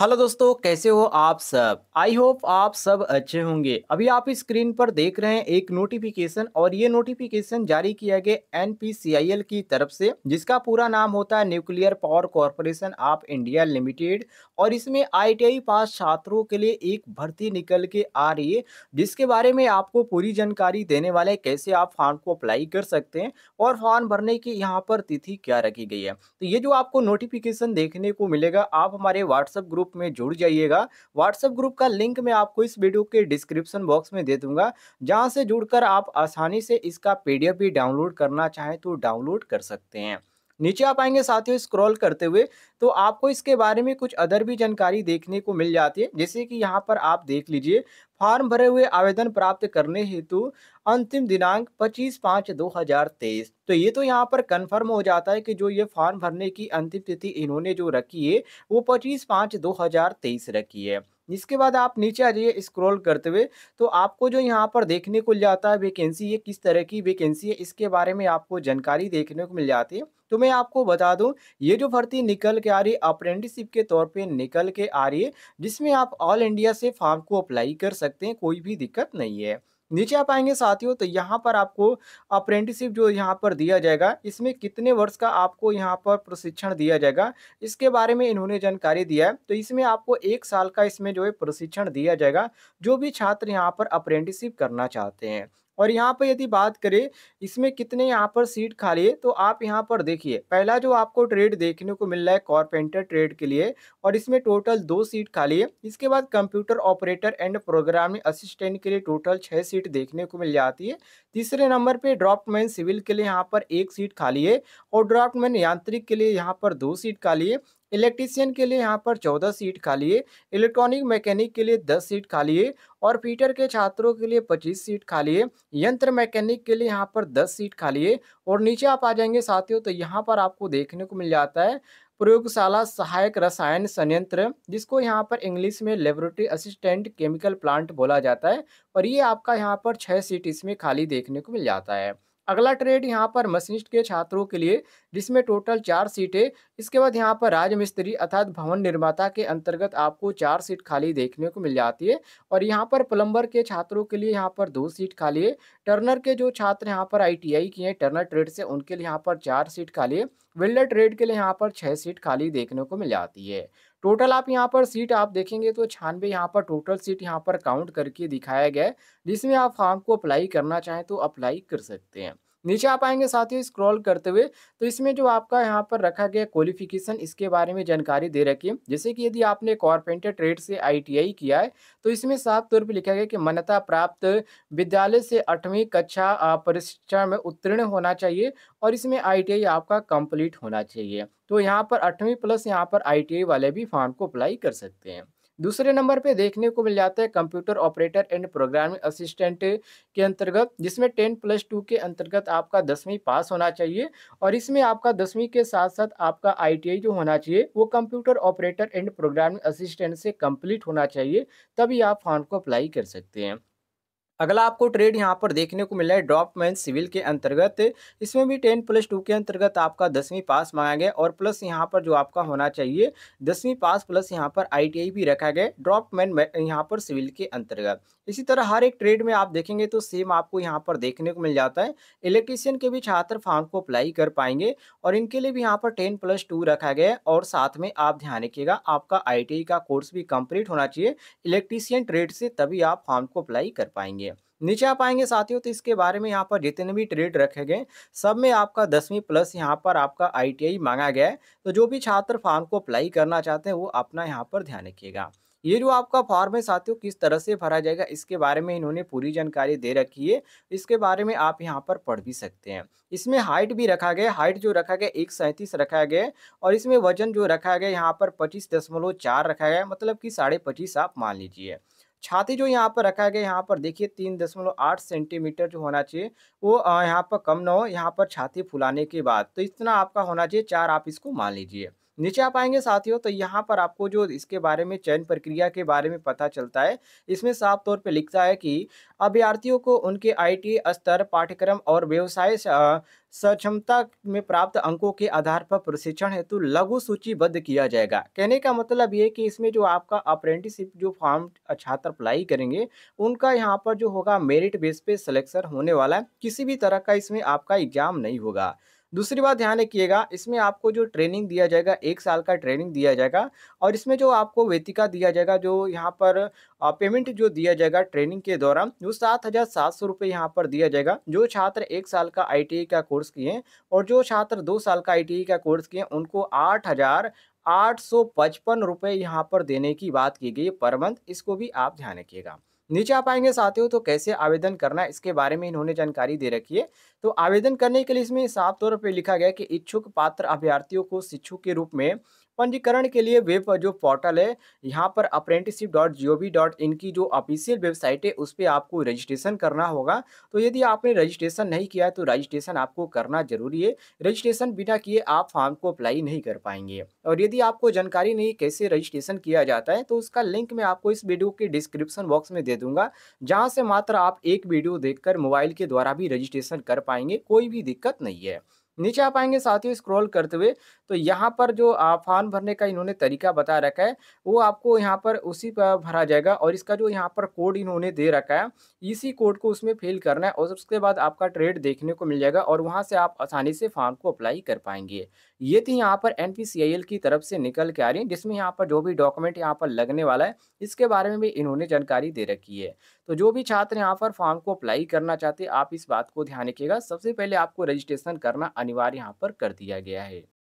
hello दोस्तों कैसे हो आप सब आई होप आप सब अच्छे होंगे अभी आप स्क्रीन पर देख रहे हैं एक नोटिफिकेशन और ये नोटिफिकेशन जारी किया गया एनपीसीआईएल की तरफ से जिसका पूरा नाम होता है nuclear power corporation of India limited और इसमें आईटीआई पास छात्रों के लिए एक भर्ती निकल के आ रही है जिसके बारे में आपको पूरी जानकारी देने वाले कैसे आप फॉर्म को अप्लाई कर सकते हैं और फॉर्म भरने की यहाँ पर तिथि क्या रखी गई है तो ये जो आपको नोटिफिकेशन देखने को मिलेगा आप हमारे व्हाट्सएप ग्रुप ग्रुप में जुड़ जाइएगा व्हाट्सएप ग्रुप का लिंक मैं आपको इस वीडियो के डिस्क्रिप्शन बॉक्स में दे दूंगा जहाँ से जुड़कर आप आसानी से इसका पीडीएफ भी डाउनलोड करना चाहें तो डाउनलोड कर सकते हैं नीचे आप आएंगे साथियों स्क्रॉल करते हुए तो आपको इसके बारे में कुछ अदर भी जानकारी देखने को मिल जाती है जैसे कि यहाँ पर आप देख लीजिए फॉर्म भरे हुए आवेदन प्राप्त करने हेतु अंतिम दिनांक 25 पाँच 2023 तो ये तो यहाँ पर कन्फर्म हो जाता है कि जो ये फॉर्म भरने की अंतिम तिथि इन्होंने जो रखी है वो 25 पाँच 2023 रखी है इसके बाद आप नीचे आ जाइए स्क्रॉल करते हुए तो आपको जो यहाँ पर देखने को जाता है वैकेंसी ये किस तरह की वैकेंसी है इसके बारे में आपको जानकारी देखने को मिल जाती है तो मैं आपको बता दूं ये जो भर्ती निकल के आ रही है अप्रेंटिसिप के तौर पे निकल के आ रही है जिसमें आप ऑल इंडिया से फॉर्म को अप्लाई कर सकते हैं कोई भी दिक्कत नहीं है नीचे आप आएंगे साथियों तो यहाँ पर आपको अप्रेंटिसिप जो यहाँ पर दिया जाएगा इसमें कितने वर्ष का आपको यहाँ पर प्रशिक्षण दिया जाएगा इसके बारे में इन्होंने जानकारी दिया है तो इसमें आपको एक साल का इसमें जो है प्रशिक्षण दिया जाएगा जो भी छात्र यहाँ पर अप्रेंटिसिप करना चाहते हैं और यहाँ पर यदि बात करें इसमें कितने यहाँ पर सीट खाली है तो आप यहाँ पर देखिए पहला जो आपको ट्रेड देखने को मिल रहा है कॉरपेंटर ट्रेड के लिए और इसमें टोटल दो सीट खाली है इसके बाद computer operator and programming assistant के लिए टोटल छः सीट देखने को मिल जाती है तीसरे नंबर पर ड्राफ्टमैन सिविल के लिए यहाँ पर एक सीट खाली है और ड्राफ्टमैन यांत्रिक के लिए यहाँ पर दो सीट खाली है इलेक्ट्रीशियन के लिए यहाँ पर चौदह सीट खाली है इलेक्ट्रॉनिक मैकेनिक के लिए दस सीट खाली है और फीटर के छात्रों के लिए पच्चीस सीट खाली है यंत्र मैकेनिक के लिए यहाँ पर दस सीट खाली है और नीचे आप आ जाएंगे साथियों तो यहाँ पर आपको देखने को मिल जाता है प्रयोगशाला सहायक रसायन संयंत्र जिसको यहाँ पर इंग्लिश में लेबोरेटरी असिस्टेंट केमिकल प्लांट बोला जाता है और ये आपका यहाँ पर छः सीट इसमें खाली देखने को मिल जाता है अगला ट्रेड यहाँ पर मशीनिस्ट के छात्रों के लिए जिसमें टोटल चार सीटें इसके बाद यहाँ पर राजमिस्त्री अर्थात भवन निर्माता के अंतर्गत आपको चार सीट खाली देखने को मिल जाती है और यहाँ पर प्लम्बर के छात्रों के लिए यहाँ पर दो सीट खाली है टर्नर के जो छात्र यहाँ पर आई टी आई किए हैं टर्नर ट्रेड से उनके लिए यहाँ पर चार सीट खाली है विल्डर ट्रेड के लिए यहाँ पर छः सीट खाली देखने को मिल जाती है टोटल आप यहाँ पर सीट आप देखेंगे तो छानबे यहाँ पर टोटल सीट यहाँ पर काउंट करके दिखाया गया है जिसमें आप फॉर्म को अप्लाई करना चाहें तो अप्लाई कर सकते हैं नीचे आप आएंगे साथियों स्क्रॉल करते हुए तो इसमें जो आपका यहाँ पर रखा गया क्वालिफिकेशन इसके बारे में जानकारी दे रखी है जैसे कि यदि आपने कॉरपेंटर ट्रेड से आईटीआई किया है तो इसमें साफ तौर पर लिखा गया कि मान्यता प्राप्त विद्यालय से आठवीं कक्षा परीक्षा में उत्तीर्ण होना चाहिए और इसमें आई आपका कंप्लीट होना चाहिए तो यहाँ पर आठवीं प्लस यहाँ पर आई वाले भी फॉर्म को अप्लाई कर सकते हैं दूसरे नंबर पे देखने को मिल जाता है computer operator and programming assistant के अंतर्गत जिसमें टेन प्लस टू के अंतर्गत आपका दसवीं पास होना चाहिए और इसमें आपका दसवीं के साथ साथ आपका आई जो होना चाहिए वो computer operator and programming assistant से कंप्लीट होना चाहिए तभी आप फॉर्म को अप्लाई कर सकते हैं अगला आपको ट्रेड यहाँ पर देखने को मिला है ड्रॉप मैन सिविल के अंतर्गत इसमें भी टेन प्लस टू के अंतर्गत आपका दसवीं पास मांगा गया और प्लस यहाँ पर जो आपका होना चाहिए दसवीं पास प्लस यहाँ पर आई भी रखा गया ड्रॉप मैन यहाँ पर सिविल के अंतर्गत इसी तरह हर एक ट्रेड में आप देखेंगे तो सेम आपको यहाँ पर देखने को मिल जाता है इलेक्ट्रीशियन के भी छात्र फॉर्म को अप्लाई कर पाएंगे और इनके लिए भी यहाँ पर टेन प्लस टू रखा गया है और साथ में आप ध्यान रखिएगा आपका आई का कोर्स भी कंप्लीट होना चाहिए इलेक्ट्रीशियन ट्रेड से तभी आप फॉर्म को अप्लाई कर पाएंगे नीचे आप आएंगे साथियों तो इसके बारे में यहाँ पर जितने भी ट्रेड रखे गए सब में आपका दसवीं प्लस यहाँ पर आपका आई मांगा गया है तो जो भी छात्र फॉर्म को अप्लाई करना चाहते हैं वो अपना यहाँ पर ध्यान रखिएगा ये जो आपका फॉर्म है साथियों किस तरह से भरा जाएगा इसके बारे में इन्होंने पूरी जानकारी दे रखी है इसके बारे में आप यहाँ पर पढ़ भी सकते हैं इसमें हाइट भी रखा गया हाइट जो रखा गया एक सैंतीस रखा गया और इसमें वजन जो रखा गया यहाँ पर पच्चीस दशमलव चार रखा गया मतलब कि साढ़े पच्चीस आप मान लीजिए छाती जो यहाँ पर रखा गया यहाँ पर देखिए तीन दशमलव आठ सेंटीमीटर जो होना चाहिए वो यहाँ पर कम ना हो यहाँ पर छाती फुलाने के बाद तो इतना आपका होना चाहिए चार आप इसको मान लीजिए नीचे आप आएंगे साथियों तो यहाँ पर आपको जो इसके बारे में चयन प्रक्रिया के बारे में पता चलता है इसमें साफ तौर पे लिखता है कि अभ्यर्थियों को उनके आईटी स्तर पाठ्यक्रम और व्यवसाय सक्षमता में प्राप्त अंकों के आधार पर प्रशिक्षण हेतु लघु सूचीबद्ध किया जाएगा कहने का मतलब ये कि इसमें जो आपका अप्रेंटिसिप जो फॉर्म छात्र अप्लाई करेंगे उनका यहाँ पर जो होगा मेरिट बेस पे सिलेक्शन होने वाला है किसी भी तरह का इसमें आपका एग्जाम नहीं होगा दूसरी बात ध्यान रखिएगा इसमें आपको जो ट्रेनिंग दिया जाएगा एक साल का ट्रेनिंग दिया जाएगा और इसमें जो आपको वेतिका दिया जाएगा जो यहाँ पर पेमेंट जो दिया जाएगा ट्रेनिंग के दौरान वो सात हज़ार सात सौ रुपये यहाँ पर दिया जाएगा जो छात्र एक साल का आई e का कोर्स किए और जो छात्र दो साल का आई e का कोर्स किए उनको आठ हज़ार आठ सौ पचपन रुपये यहाँ पर देने की बात की गई है पर मंथ इसको भी आप ध्यान रखिएगा नीचे आप आएंगे साथियों तो कैसे आवेदन करना इसके बारे में इन्होंने जानकारी दे रखी है तो आवेदन करने के लिए इसमें साफ तौर पर लिखा गया कि इच्छुक पात्र अभ्यर्थियों को शिक्षु के रूप में पंजीकरण के लिए वेब जो पोर्टल है यहाँ पर apprenticeship dot G O V dot in की जो ऑफिशियल वेबसाइट है उस पर आपको रजिस्ट्रेशन करना होगा तो यदि आपने रजिस्ट्रेशन नहीं किया है तो रजिस्ट्रेशन आपको करना जरूरी है रजिस्ट्रेशन बिना किए आप फॉर्म को अप्लाई नहीं कर पाएंगे और यदि आपको जानकारी नहीं कैसे रजिस्ट्रेशन किया जाता है तो उसका लिंक मैं आपको इस वीडियो के डिस्क्रिप्शन बॉक्स में दे दूंगा जहाँ से मात्र आप एक वीडियो देखकर मोबाइल के द्वारा भी रजिस्ट्रेशन कर पाएंगे कोई भी दिक्कत नहीं है नीचे आप आएंगे साथियों स्क्रॉल करते हुए तो यहाँ पर जो फॉर्म भरने का इन्होंने तरीका बता रखा है वो आपको यहाँ पर उसी पर भरा जाएगा और इसका जो यहाँ पर कोड इन्होंने दे रखा है इसी कोड को उसमें फिल करना है और उसके बाद आपका ट्रेड देखने को मिल जाएगा और वहाँ से आप आसानी से फॉर्म को अप्लाई कर पाएंगे ये थी यहाँ पर एन की तरफ से निकल के आ रही है जिसमें यहाँ पर जो भी डॉक्यूमेंट यहाँ पर लगने वाला है इसके बारे में भी इन्होंने जानकारी दे रखी है तो जो भी छात्र यहाँ पर फॉर्म को अप्लाई करना चाहते आप इस बात को ध्यान रखिएगा सबसे पहले आपको रजिस्ट्रेशन करना अनिवार्य यहाँ पर कर दिया गया है